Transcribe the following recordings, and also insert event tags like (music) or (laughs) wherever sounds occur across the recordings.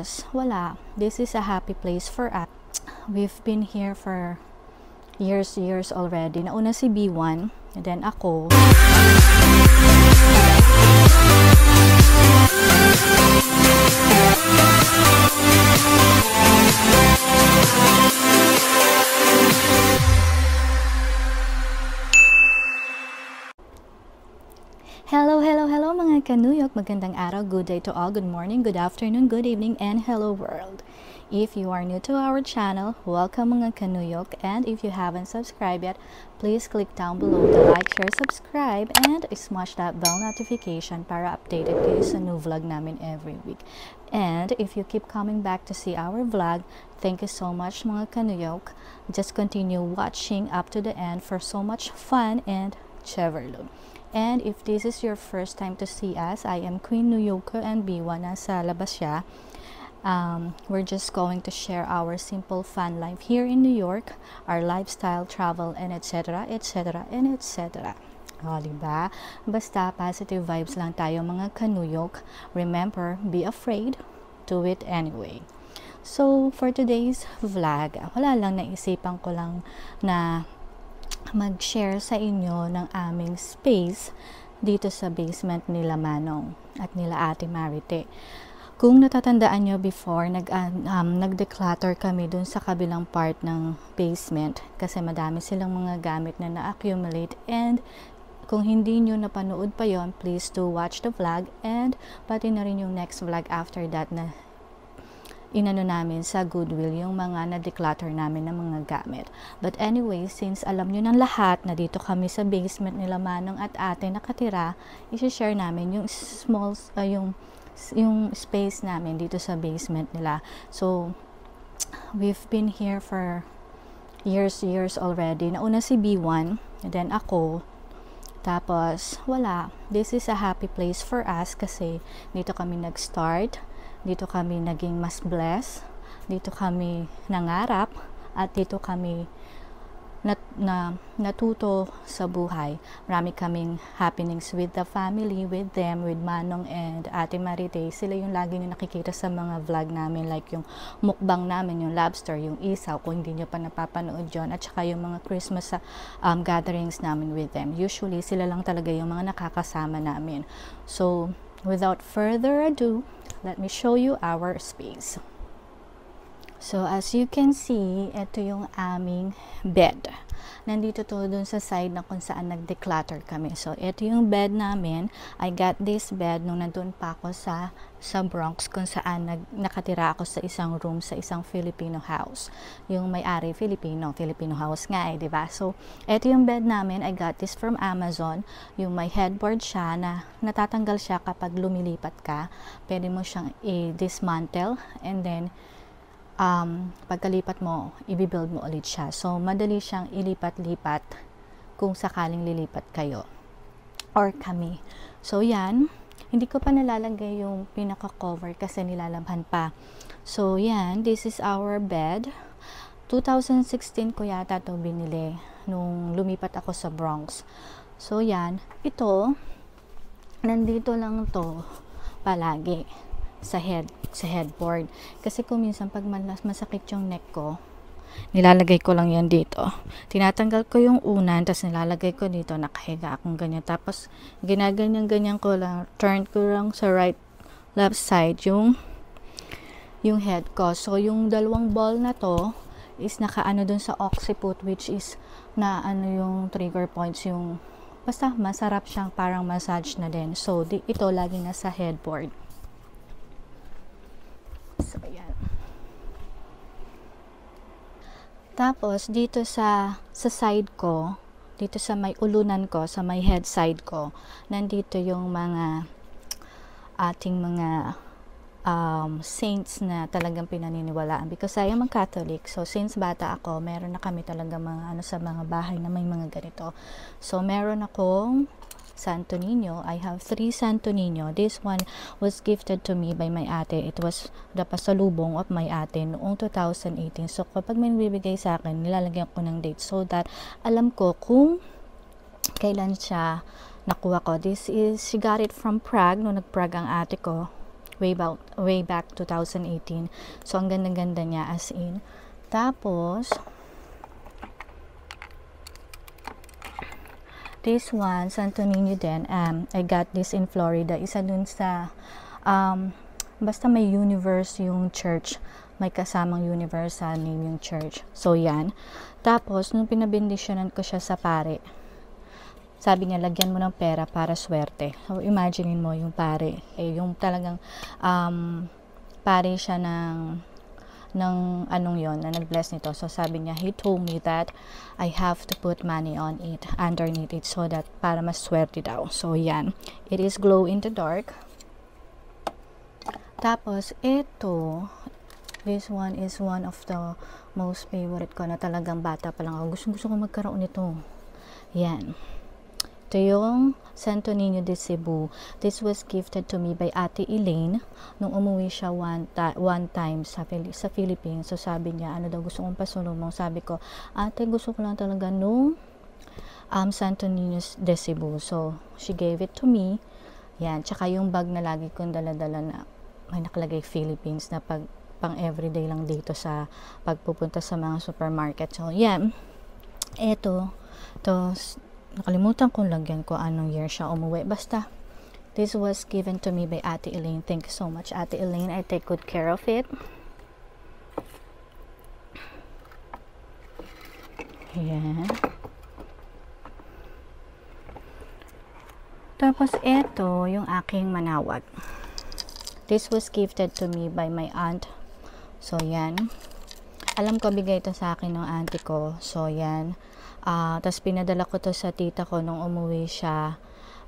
us. Wala. This is a happy place for us. We've been here for years, years already. Nauna si B1, and then ako. Mandaca, New York. Magandang araw, good day to all, good morning, good afternoon, good evening, and hello world. If you are new to our channel, welcome mga ka-New York, and if you haven't subscribed yet, please click down below the like, share, subscribe, and smash that bell notification para updated kayo sa new vlog namin every week. And if you keep coming back to see our vlog, thank you so much mga ka-New York. Just continue watching up to the end for so much fun and cheverloon. And if this is your first time to see us, I am Queen Nuyoka and Biwa. Nasa labas siya. Um, we're just going to share our simple fun life here in New York, our lifestyle, travel, and etc., etc., and etc. O, ah, diba? Basta positive vibes lang tayo mga ka-New York. Remember, be afraid, do it anyway. So, for today's vlog, wala lang naisipan ko lang na mag-share sa inyo ng aming space dito sa basement nila Manong at nila Ate Marite. Kung natatandaan nyo before, nag, um, um, nag-declutter kami dun sa kabilang part ng basement kasi madami silang mga gamit na na-accumulate and kung hindi nyo napanood pa yon please to watch the vlog and pati na rin yung next vlog after that na inano namin sa Goodwill yung mga na-declutter namin ng mga gamit. But anyway, since alam nyo ng lahat na dito kami sa basement nila Manong at ate nakatira, isi-share namin yung small, uh, yung, yung space namin dito sa basement nila. So, we've been here for years, years already. Nauna si B1, and then ako, tapos, wala. This is a happy place for us kasi dito kami nag-start dito kami naging mas blessed, dito kami nangarap, at dito kami nat, na, natuto sa buhay. Marami kaming happenings with the family, with them, with Manong and Ate Marite. Sila yung lagi nyo nakikita sa mga vlog namin, like yung mukbang namin, yung lobster, yung isaw, kung hindi nyo pa napapanood yon at saka yung mga Christmas um, gatherings namin with them. Usually, sila lang talaga yung mga nakakasama namin. So, without further ado, let me show you our space so as you can see ito yung aming bed nandito to dun sa side na kung saan nag-declutter kami. So, ito yung bed namin. I got this bed nung nandun pa ako sa sa Bronx kung saan nag, nakatira ako sa isang room sa isang Filipino house. Yung may-ari Filipino, Filipino house nga eh, 'di ba? So, ito yung bed namin. I got this from Amazon. Yung may headboard siya na natatanggal siya kapag lumilipat ka. Pwede mo siyang i-dismantle and then um, pagkalipat mo, ibibuild mo ulit siya. So, madali siyang ilipat-lipat kung sakaling lilipat kayo or kami. So, yan. Hindi ko pa nalalagay yung pinaka-cover kasi nilalabhan pa. So, yan. This is our bed. 2016 ko yata to binili nung lumipat ako sa Bronx. So, yan. Ito, nandito lang to palagi sa head sa headboard kasi kung minsan pag masakit yung neck ko nilalagay ko lang yan dito tinatanggal ko yung unan tapos nilalagay ko dito nakahiga akong ganyan tapos ginaganyan ganyan ko lang turn ko lang sa right left side yung yung head ko so yung dalawang ball na to is nakaano dun sa occiput which is na ano yung trigger points yung basta masarap siyang parang massage na din so di, ito laging nasa headboard So, ayan. Tapos, dito sa, sa side ko, dito sa may ulunan ko, sa may head side ko, nandito yung mga ating mga um, saints na talagang pinaniniwalaan because I am a Catholic. So, since bata ako, meron na kami talaga mga ano sa mga bahay na may mga ganito. So, meron akong Santo Nino. I have three Santo Nino. This one was gifted to me by my ate. It was the pasalubong of my ate noong 2018. So, kapag may bibigay sa akin, nilalagyan ko ng date so that alam ko kung kailan siya nakuha ko. This is, she got it from Prague, no nag-Prague ang ate ko, way back, way back 2018. So, ang ganda-ganda niya, as in. Tapos, This one, Santo Niño din, um, I got this in Florida. Isa dun sa, um, basta may universe yung church. May kasamang universe sa name yung church. So, yan. Tapos, nung pinabindisyonan ko siya sa pare, sabi niya, lagyan mo ng pera para swerte. So, imaginein mo yung pare. Eh, yung talagang um, pare siya ng ng anong yon na nag-bless nito. So sabi niya, he told me that I have to put money on it, underneath it, so that para mas swerte daw. So yan, it is glow in the dark. Tapos, ito, this one is one of the most favorite ko na talagang bata pa lang ako. Gusto, gusto ko magkaroon nito. Yan. Teong Santo Niño de Cebu. This was gifted to me by Ate Elaine nung umuwi siya one, one time sa, Fili- sa Philippines. So sabi niya, ano daw gusto kong pasulumong. Sabi ko, ate gusto ko lang talaga nung um, Santo Niño de Cebu. So she gave it to me. Yan. Tsaka yung bag na lagi kong daladala na may nakalagay Philippines na pag pang everyday lang dito sa pagpupunta sa mga supermarket. So, yeah. Ito, to nakalimutan kong lagyan ko anong year siya umuwi. Basta, this was given to me by Ate Elaine. Thank you so much, Ate Elaine. I take good care of it. Ayan. Tapos, ito yung aking manawag. This was gifted to me by my aunt. So, yan. Alam ko, bigay ito sa akin ng auntie ko. So, yan. Uh, ah, Tapos pinadala ko to sa tita ko nung umuwi siya.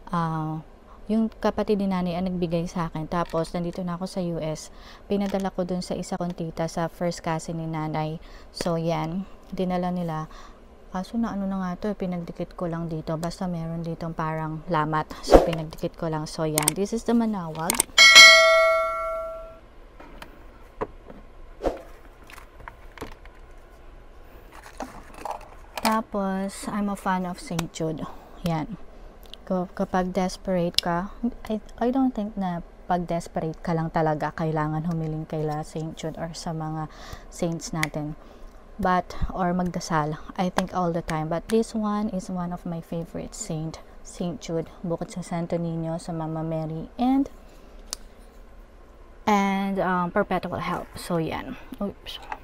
Uh, yung kapatid ni nanay ang nagbigay sa akin. Tapos, nandito na ako sa US. Pinadala ko dun sa isa kong tita sa first cousin ni nanay. So, yan. Dinala nila. Kaso na ano na nga to, pinagdikit ko lang dito. Basta meron ditong parang lamat. So, pinagdikit ko lang. So, yan. This is the manawag. Tapos, I'm a fan of St. Jude. Yan. Kapag desperate ka, I, I don't think na pag desperate ka lang talaga, kailangan humiling kay La St. Jude or sa mga saints natin. But, or magdasal, I think all the time. But this one is one of my favorite saint, St. Jude, bukod sa Santo Niño, sa Mama Mary, and and um, perpetual help. So, yan. Oops.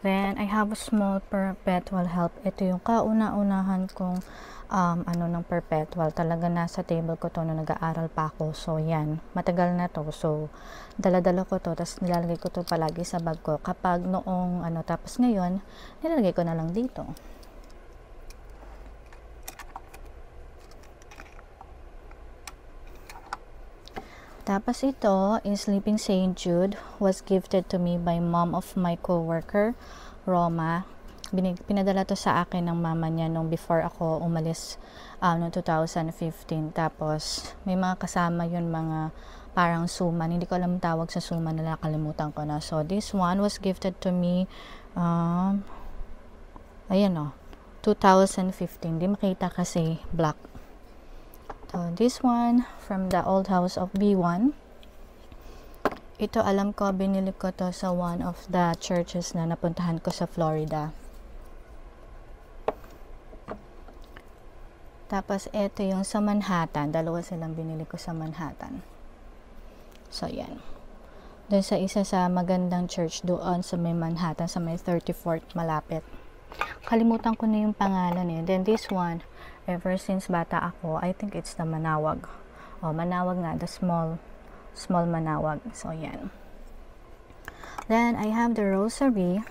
Then, I have a small perpetual help. Ito yung kauna-unahan kong um, ano ng perpetual. Talaga nasa table ko to nung nag-aaral pa ako. So, yan. Matagal na to. So, daladala ko to. Tapos, nilalagay ko to palagi sa bag ko. Kapag noong ano, tapos ngayon, nilalagay ko na lang dito. Tapos ito, in Sleeping St. Jude, was gifted to me by mom of my co-worker, Roma. Binig, pinadala to sa akin ng mama niya nung before ako umalis um, noong 2015. Tapos, may mga kasama yun, mga parang suman. Hindi ko alam tawag sa suman na nakalimutan ko na. So, this one was gifted to me, um, ayan o, 2015. Hindi makita kasi black Uh, this one from the old house of B1. Ito alam ko binili ko to sa one of the churches na napuntahan ko sa Florida. Tapos ito yung sa Manhattan, dalawa silang binili ko sa Manhattan. So yan. Doon sa isa sa magandang church doon sa may Manhattan, sa may 34th malapit. Kalimutan ko na yung pangalan eh. Then this one, ever since bata ako, I think it's the manawag. Oh, manawag nga, the small small manawag. So yan. Then I have the rosary.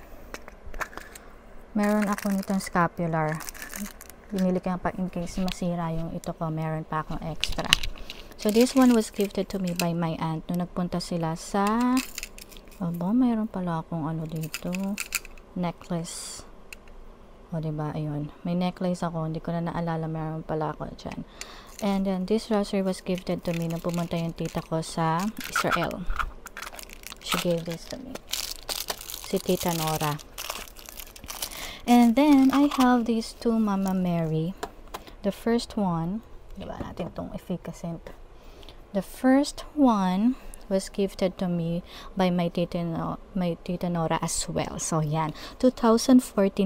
Meron ako nitong scapular. Binili ko pa in case masira yung ito ko, meron pa akong extra. So this one was gifted to me by my aunt nung nagpunta sila sa Aba, mayroon pala akong ano dito. Necklace. O, diba? Ayun. May necklace ako. Hindi ko na naalala. Meron pala ako dyan. And then, this rosary was gifted to me nung pumunta yung tita ko sa Israel. She gave this to me. Si Tita Nora. And then, I have these two Mama Mary. The first one, diba natin itong efficacent. The first one was gifted to me by my tita, no, my tita Nora as well. So, yan. 2014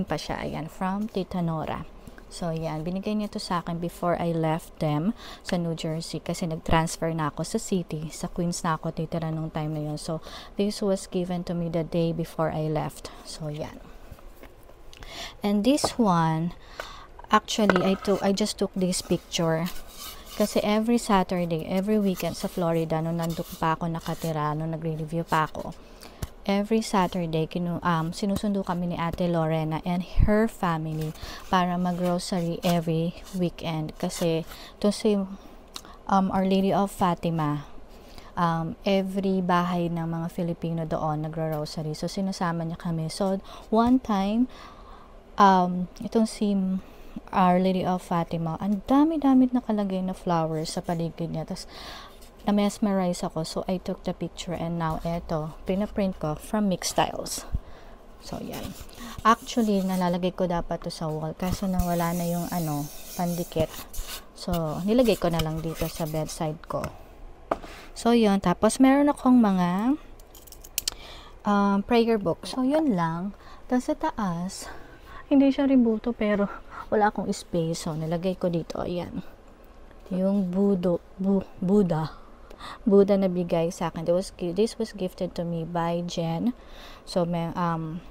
pa siya. Ayan, from tita Nora. So, yan. Binigay niya to sa akin before I left them sa New Jersey kasi nag-transfer na ako sa city. Sa Queens na ako titira nung time na yun. So, this was given to me the day before I left. So, yan. And this one, actually, I, took, I just took this picture kasi every Saturday, every weekend sa Florida, nung nandun pa ako nakatira, nung nagre-review pa ako, every Saturday, kinu um, sinusundo kami ni Ate Lorena and her family para mag-rosary every weekend. Kasi to si um, Our Lady of Fatima, um, every bahay ng mga Filipino doon nagro-rosary. So, sinasama niya kami. So, one time, um, itong si Our Lady of Fatima. Ang dami-dami nakalagay na flowers sa paligid niya. Tapos, na-mesmerize ako. So, I took the picture and now, eto, pinaprint ko from Mixed Styles. So, yan. Actually, nalalagay ko dapat to sa wall. Kaso nawala na yung, ano, pandikit. So, nilagay ko na lang dito sa bedside ko. So, yun. Tapos, meron akong mga um, prayer book. So, yun lang. Tapos, sa taas, hindi siya ributo, pero wala akong space. So, nilagay ko dito. Ayan. Yung Budo, bu, Buddha. Buddha na bigay sa akin. This was, this was gifted to me by Jen. So, may, um,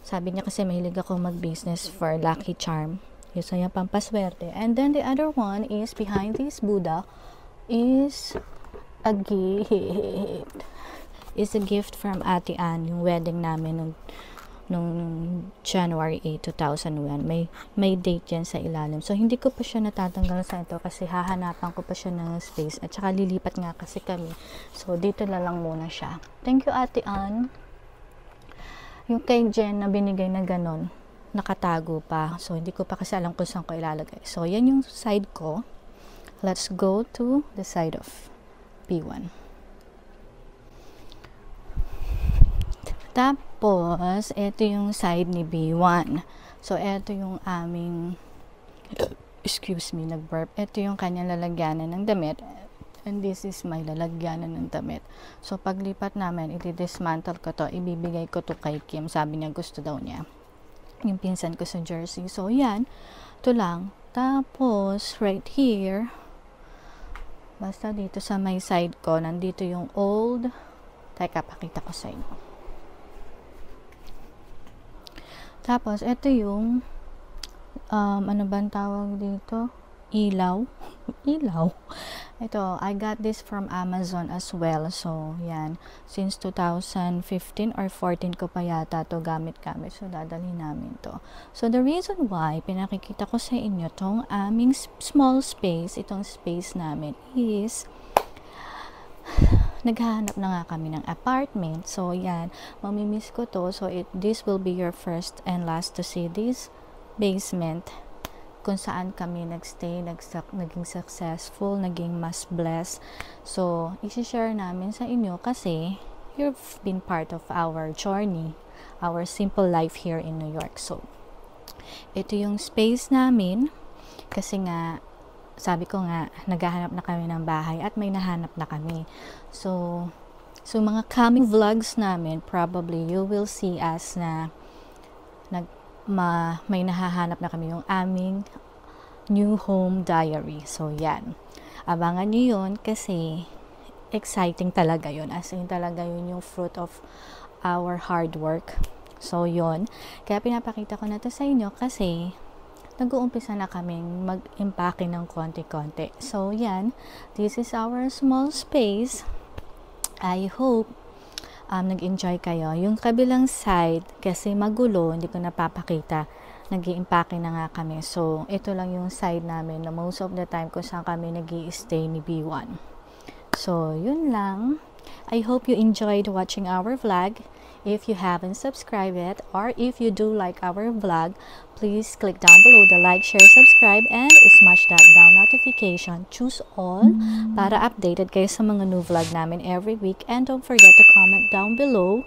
sabi niya kasi mahilig ako mag-business for Lucky Charm. Yun saya pampaswerte. And then the other one is behind this Buddha is a gift. Is a gift from Ate Anne. yung wedding namin nung nung January 8, 2001. May, may date yan sa ilalim. So, hindi ko pa siya natatanggal sa ito kasi hahanapan ko pa siya ng space at saka lilipat nga kasi kami. So, dito na lang muna siya. Thank you, Ate Ann. Yung kay Jen na binigay na ganon, nakatago pa. So, hindi ko pa kasi alam kung saan ko ilalagay. So, yan yung side ko. Let's go to the side of P1. Tapos, ito yung side ni B1. So, ito yung aming, excuse me, nag-burp. Ito yung kanyang lalagyanan ng damit. And this is my lalagyanan ng damit. So, paglipat namin, iti-dismantle ko to. Ibibigay ko to kay Kim. Sabi niya, gusto daw niya. Yung pinsan ko sa jersey. So, yan. Ito lang. Tapos, right here, basta dito sa my side ko, nandito yung old, teka, pakita ko sa inyo. Tapos, ito yung, um, ano ba tawag dito? Ilaw. (laughs) Ilaw. Ito, I got this from Amazon as well. So, yan. Since 2015 or 14 ko pa yata to gamit-gamit. So, dadalhin namin to. So, the reason why pinakikita ko sa inyo tong aming small space, itong space namin is naghahanap na nga kami ng apartment. So, yan. Mamimiss ko to. So, it, this will be your first and last to see this basement kung saan kami nagstay, nagsak, naging successful, naging mas blessed. So, isi-share namin sa inyo kasi you've been part of our journey, our simple life here in New York. So, ito yung space namin kasi nga sabi ko nga, naghahanap na kami ng bahay at may nahanap na kami. So, so mga coming vlogs namin, probably you will see us na nag, ma, may nahahanap na kami yung aming new home diary. So, yan. Abangan nyo yun kasi exciting talaga yun. As in talaga yun yung fruit of our hard work. So, yun. Kaya pinapakita ko na to sa inyo kasi nag-uumpisa na kaming mag-impake ng konti-konti. So, yan. This is our small space. I hope um, nag-enjoy kayo. Yung kabilang side, kasi magulo, hindi ko napapakita. nag iimpake na nga kami. So, ito lang yung side namin na most of the time kung saan kami nag stay ni B1. So, yun lang. I hope you enjoyed watching our vlog. If you haven't subscribed yet or if you do like our vlog, please click down below the like, share, subscribe, and smash that bell notification. Choose all para updated kayo sa mga new vlog namin every week. And don't forget to comment down below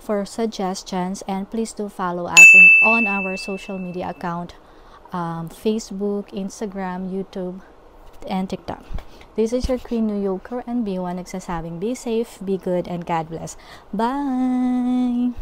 for suggestions. And please do follow us on our social media account, um, Facebook, Instagram, YouTube, and TikTok. This is your Queen New Yorker and B1 nagsasabing be safe, be good, and God bless. Bye!